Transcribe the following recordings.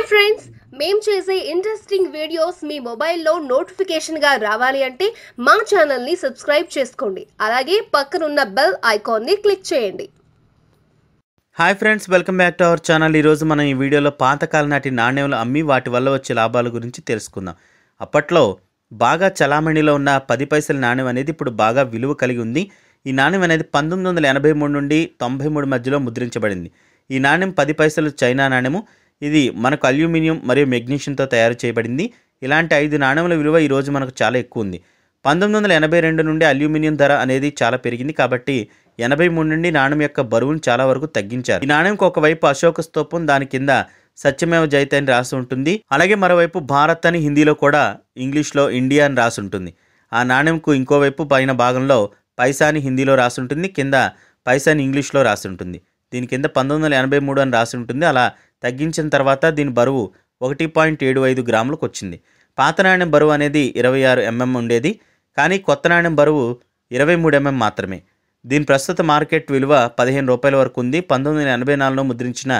hi friends మేము చేసే interesting videos మీ మొబైల్లో నోటిఫికేషన్గా రావాలి అంటే మా ఛానల్ని సబ్స్క్రైబ్ చేసుకోండి అలాగే పక్కనున్న బెల్ ఐకాన్ని క్లిక్ చేయండి hi friends welcome back to our channel ఈరోజు మనం ఈ వీడియోలో పాతకాలం నాటి నాణ్యములు అమ్మి వాటి వల్ల వచ్చే లాభాల గురించి తెలుసుకుందాం అప్పట్లో బాగా చలామణిలో ఉన్న పది పైసల నాణ్యం అనేది ఇప్పుడు బాగా విలువ కలిగి ఉంది ఈ నాణ్యం అనేది పంతొమ్మిది వందల ఎనభై మూడు నుండి తొంభై మూడు మధ్యలో ముద్రించబడింది ఈ నాణ్యం పది పైసలు చైనా నాణ్యము ఇది మనకు అల్యూమినియం మరియు మెగ్నీషియంతో తయారు చేయబడింది ఇలాంటి ఐదు నాణ్యముల విలువ ఈరోజు మనకు చాలా ఎక్కువ ఉంది పంతొమ్మిది వందల ఎనభై రెండు నుండి అల్యూమినియం ధర అనేది చాలా పెరిగింది కాబట్టి ఎనభై మూడు నుండి నాణ్యం యొక్క బరువును చాలా వరకు తగ్గించారు ఈ నాణ్యంకి ఒకవైపు అశోక స్తూపం దాని కింద సత్యమేవ జైత అని రాసి ఉంటుంది అలాగే మరోవైపు భారత్ అని హిందీలో కూడా ఇంగ్లీష్లో ఇండియా అని రాసి ఉంటుంది ఆ నాణ్యంకు ఇంకోవైపు పైన భాగంలో పైసా అని హిందీలో రాసి ఉంటుంది కింద పైసా అని ఇంగ్లీష్లో రాసి ఉంటుంది దీని కింద పంతొమ్మిది వందల ఎనభై మూడు అని రాసి ఉంటుంది అలా తగ్గించిన తర్వాత దీని బరువు ఒకటి పాయింట్ ఏడు ఐదు గ్రాములకు వచ్చింది పాత నాణ్యం బరువు అనేది ఇరవై ఆరు ఎంఎం ఉండేది కానీ కొత్త నాణ్యం బరువు ఇరవై మూడు ఎంఎం మాత్రమే దీని ప్రస్తుత మార్కెట్ విలువ పదిహేను రూపాయల వరకు ఉంది పంతొమ్మిది వందల ఎనభై నాలుగులో ముద్రించిన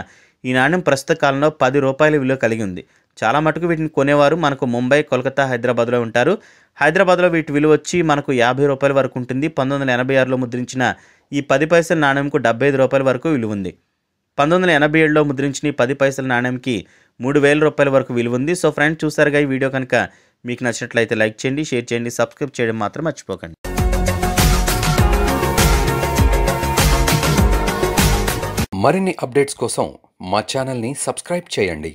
ఈ నాణ్యం ప్రస్తుత కాలంలో పది రూపాయల విలువ కలిగి ఉంది చాలా మటుకు వీటిని కొనేవారు మనకు ముంబై కోల్కతా హైదరాబాద్లో ఉంటారు హైదరాబాద్లో వీటి విలువ వచ్చి మనకు యాభై రూపాయల వరకు ఉంటుంది పంతొమ్మిది వందల ఎనభై ఆరులో ముద్రించిన ఈ పది పైసల నాణ్యంకు డెబ్బై ఐదు రూపాయల వరకు విలువ ఉంది పంతొమ్మిది వందల ఎనభై ఏడులో ముద్రించిన ఈ పది పైసల నాణ్యంకి మూడు వేల రూపాయల వరకు విలువ ఉంది సో ఫ్రెండ్స్ చూసారుగా ఈ వీడియో కనుక మీకు నచ్చినట్లయితే లైక్ చేయండి షేర్ చేయండి సబ్స్క్రైబ్ చేయడం మాత్రం మర్చిపోకండి మరిన్ని అప్డేట్స్ కోసం మా ఛానల్ని సబ్స్క్రైబ్ చేయండి